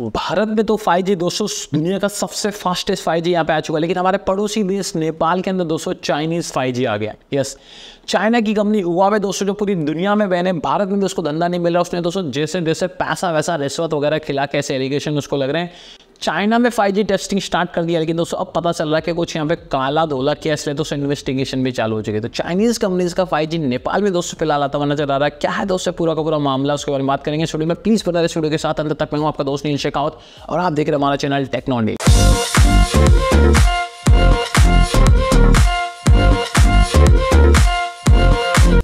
भारत में तो 5G दोस्तों दुनिया का सबसे फास्टेस्ट 5G जी यहाँ पे आ चुका है लेकिन हमारे पड़ोसी देश नेपाल के अंदर दोस्तों चाइनीज़ 5G आ गया यस चाइना की कंपनी हुआ है दोस्तों जो पूरी दुनिया में बहने भारत में भी उसको धंधा नहीं मिल रहा उसने दोस्तों जैसे जैसे पैसा वैसा रिश्वत वगैरह खिला के ऐसे एलिगेशन उसको लग रहे हैं चाइना में 5G टेस्टिंग स्टार्ट कर दिया लेकिन दोस्तों अब पता चल रहा है कि कुछ यहाँ पे काला धोला किया इसलिए दोस्तों इन्वेस्टिगेशन भी चालू हो चुकी तो चाइनीज़ कंपनीज का फाइव नेपाल में दोस्तों फिलहाल आता हुआ नजर आ रहा है क्या है दोस्तों पूरा का पूरा मामला उसके बारे में बात करेंगे स्टूडियो में प्लीज़ बता रहे स्टूडियो के साथ अंत तक मैं हूँ आपका दोस्त नील शेखावत और आप देख रहे हमारा चैनल टेक्नोलॉजी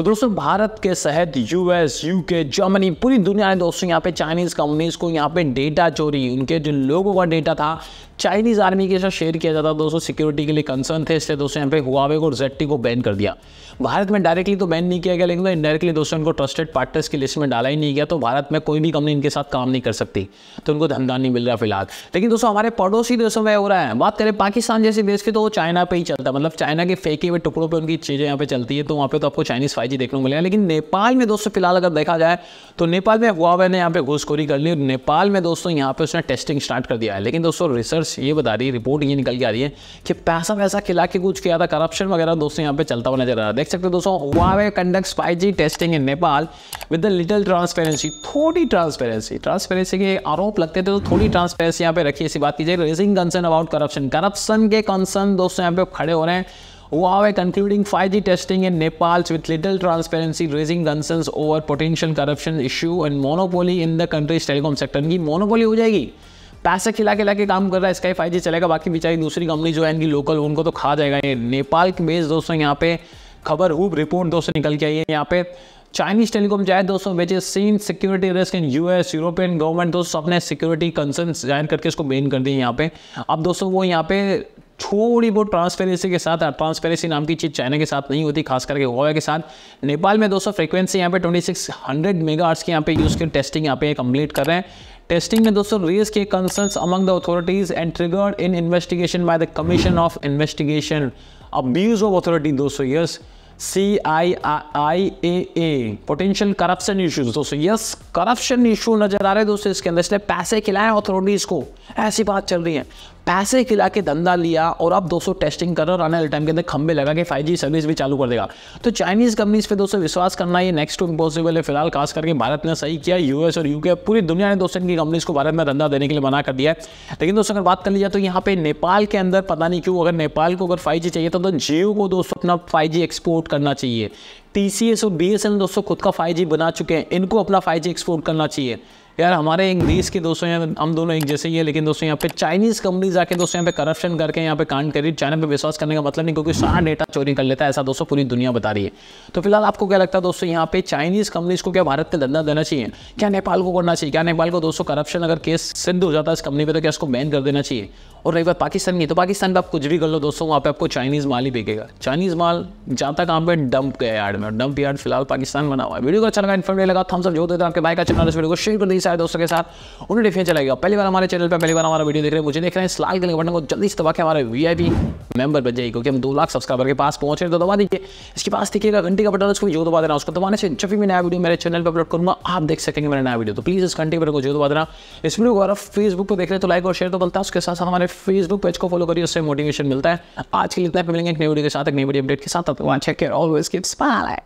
तो दोस्तों भारत के सहित यूएस यूके जर्मनी पूरी दुनिया ने दोस्तों यहाँ पे चाइनीज़ कंपनीज को यहाँ पे डेटा चोरी उनके जो लोगों का डेटा था चाइनीज़ आर्मी के साथ शेयर किया जाता दोस्तों सिक्योरिटी के लिए कंसर्न थे इसलिए दोस्तों यहाँ पे हुआवे को जेट्टी को बैन कर दिया भारत में डायरेक्टली तो बैन नहीं किया गया लेकिन इनडायरेक्टली तो दोस्तों इनको ट्रस्टेड पार्टनर्स की लिस्ट में डाला ही नहीं गया तो भारत में कोई भी कंपनी इनके साथ काम नहीं कर सकती तो उनको धंधा नहीं मिल रहा फिलहाल लेकिन दोस्तों हमारे पड़ोसी देशों में हो रहा है बात करें पाकिस्तान जैसे देश की तो वो चाइना पर ही चलता है मतलब चाइना के फेंके हुए टुकड़ों पर उनकी चीज़ें यहाँ पे चलती है तो वहाँ पर तो आपको चाइनीज़ फाइव जी देखने को मिलेगा लेकिन नेपाल में दोस्तों फिलहाल अगर देखा जाए तो नेपाल में हुआ ने यहाँ पे घुसखोरी कर ली और नेपाल में दोस्तों यहाँ पे उसने टेस्टिंग स्टार्ट कर दिया है लेकिन दोस्तों रिसर्च ये बता रही है रिपोर्ट ये निकल के आ रही है कि पैसा वैसा खिला के कुछ किया था करप्शन वगैरह दोस्तों यहाँ पे चलता हुआ नजर आ रहा है देख सकते हो दोस्तों Huawei conduct five testing in Nepal with the little transparency थोड़ी ट्रांसपेरेंसी ट्रांसपेरेंसी के आरोप लगते थे तो थोड़ी ट्रांसपेरेंसी यहाँ पे रखी ऐसी बात की जाए raising concern about corruption corruption के कंसर्न दोस्तों यहाँ पे खड़े हो रहे हैं Huawei concluding 5G testing in Nepal with little transparency raising concerns over potential corruption issue and monopoly in the country's telecom sector. इनकी मोनोपोली हो जाएगी पैसे खिला खिला के काम कर रहा है इसका ही फाइव चलेगा बाकी बेचारी दूसरी कंपनी जो है इनकी लोकल उनको तो खा जाएगा ये नेपाल के बेस दोस्तों यहाँ पे खबर ऊब रिपोर्ट दोस्तों निकल के आई है यहाँ पे चाइनीज टेलीकॉम जाए दोस्तों which is seen security risk in US European government दोस्तों अपने सिक्योरिटी कंसर्न जाहिर करके इसको मेन कर दिए यहाँ पे अब दोस्तों वो यहाँ पे थोड़ी बहुत ट्रांसपेरेंसी के साथ ट्रांसपेरेंसी नाम की चीज़ चाइना के साथ नहीं होती खास करके गोवा के साथ नेपाल में दोस्तों फ्रीक्वेंसी यहाँ पे 2600 आर्ट्स की यहाँ पे यूज़ की टेस्टिंग यहाँ पे कंप्लीट कर रहे हैं टेस्टिंग में दोस्तों रेस के concerns among the authorities and triggered in investigation by the commission of investigation abuse of authority दोस्तों yes C I I A a potential corruption issues दोस्तों यस करप्शन इशू नजर आ रहे हैं दोस्तों इसके अंदर इसलिए पैसे खिलाए अथॉरिटीज को ऐसी बात चल रही है पैसे खिला के धंधा लिया और अब दोस्तों टेस्टिंग कर रहे और आने वाले टाइम के अंदर खंबे लगा के फाइव सर्विस भी चालू कर देगा तो चाइनीज़ कंपनीज पे दोस्तों विश्वास करना ये नेक्स्ट टू इम्पॉसिबल है फिलहाल खास करके भारत ने सही किया यूएस और यूके पूरी दुनिया ने दोस्तों इनकी कंपनीज को भारत में धंधा देने के लिए मना कर दिया है लेकिन दोस्तों अगर बात कर लिया तो यहाँ पे नेपाल के अंदर पता नहीं क्यों अगर नेपाल को अगर फाइव चाहिए तो जियो को दोस्तों अपना फाइव एक्सपोर्ट करना चाहिए टी और बी दोस्तों खुद का फाइव बना चुके हैं इनको अपना फाइव एक्सपोर्ट करना चाहिए यार हमारे ग्रीस के दोस्तों यहाँ हम दोनों एक जैसे ही है लेकिन दोस्तों यहाँ पे चाइनीज़ कंपनीज आके दोस्तों यहाँ पे करप्शन करके यहाँ पे कांड करी चाइना पे विश्वास करने का मतलब नहीं क्योंकि सारा डेटा चोरी कर लेता है ऐसा दोस्तों पूरी दुनिया बता रही है तो फिलहाल आपको क्या लगता है दोस्तों यहाँ पे चाइनीज़ कंपनीज को क्या भारत का धंधा देना चाहिए क्या नेपाल को करना चाहिए क्या नेपाल को दोस्तों करप्शन अगर केस सिद्ध हो जाता है इस कंपनी पर तो क्या उसको बैन कर देना चाहिए और रही बात पाकिस्तान की तो पाकिस्तान पर आप कुछ भी कर लो दोस्तों वहाँ पे आपको चाइनीज़ माल ही बिकेगा चाइनीज़ माल जाता काम पे डंप के यार्ड में डंप यार्ड फिलहाल पाकिस्तान बना हुआ है वीडियो को अच्छा लगा इन्फॉर्मेटिव लगा थम्स सब जो देते हैं आपके भाई का चैनल इस वीडियो को शेयर कर दीजिए मेरी सारे दोस्तों के साथ उन्हें डिफिया चलाएगा पहली बार हमारे चैनल पर पहली बार हमारा वीडियो देख रहे हैं मुझे देख रहे हैं इस लाइक देने बटन को जल्दी से दबा के हमारे वी आई मेंबर बन जाएगी क्योंकि हम दो लाख सब्सक्राइबर के पास पहुंचे तो दबा दीजिए इसके पास देखिएगा घंटे का बटन उसको जो दबा देना उसको दबाने से जब भी मैं नया वीडियो मेरे चैनल पर अपलोड करूंगा आप देख सकेंगे मेरा नया वीडियो तो प्लीज़ इस घंटे बटन को जो दबा देना इस वीडियो को अगर फेसबुक पर देख रहे तो लाइक और शेयर तो बलता है उसके साथ साथ हमारे फेसबुक पेज को फॉलो करिए उससे मोटिवेशन मिलता है आज के लिए इतना मिलेंगे एक नई वीडियो के साथ एक नई वीडियो अपडेट के साथ ऑलवेज कीप